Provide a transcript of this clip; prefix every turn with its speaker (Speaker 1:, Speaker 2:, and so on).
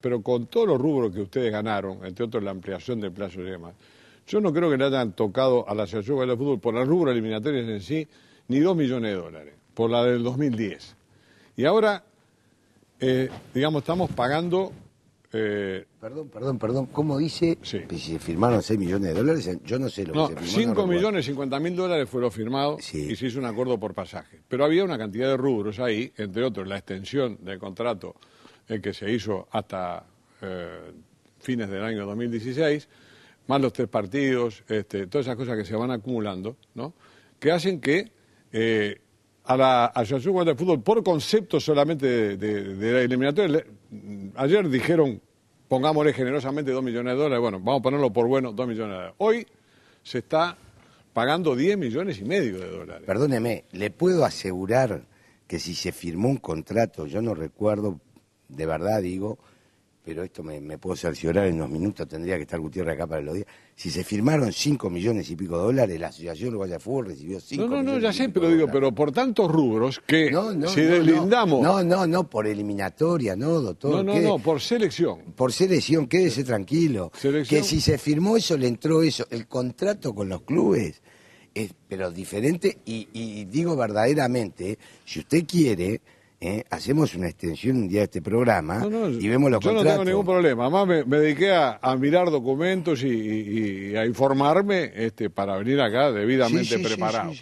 Speaker 1: Pero con todos los rubros que ustedes ganaron, entre otros la ampliación del plazo y demás, yo no creo que le hayan tocado a la Asociación de Fútbol por las rubros eliminatorias en sí ni dos millones de dólares, por la del 2010. Y ahora, eh, digamos, estamos pagando... Eh, perdón, perdón, perdón. ¿Cómo dice? Sí. se firmaron seis millones de dólares, yo no sé lo que se firmó. 5 millones cincuenta mil dólares fueron firmados sí. y se hizo un acuerdo por pasaje. Pero había una cantidad de rubros ahí, entre otros la extensión del contrato el eh, que se hizo hasta eh, fines del año 2016, más los tres partidos, este, todas esas cosas que se van acumulando, ¿no? que hacen que eh, a la Asociación de Fútbol, por concepto solamente de, la eliminatoria, mm, ayer dijeron, pongámosle generosamente dos millones de dólares, bueno, vamos a ponerlo por bueno, dos millones de dólares. Hoy se está pagando diez millones y medio de dólares.
Speaker 2: Perdóneme, le puedo asegurar que si se firmó un contrato, yo no recuerdo de verdad digo, pero esto me, puedo cerciorar en unos minutos, tendría que estar Gutiérrez acá para los días. Si se firmaron 5 millones y pico de dólares, la Asociación Uruguaya Fútbol recibió 5 millones. No, no, no, ya sé, pero digo,
Speaker 1: pero por tantos rubros que no, no, si deslindamos.
Speaker 2: No, no, no, por eliminatoria, no, doctor. No, no, no, por selección. Por selección, quédese tranquilo. Que si se firmó eso, le entró eso. El contrato con los clubes es, pero diferente, y, y digo verdaderamente, ¿eh? si usted quiere ¿eh? hacemos una extensión un de este programa y vemos los contratos. Yo no tengo
Speaker 1: ningún problema. Además, me, dediqué a, mirar documentos y, a informarme este, para venir acá debidamente preparado.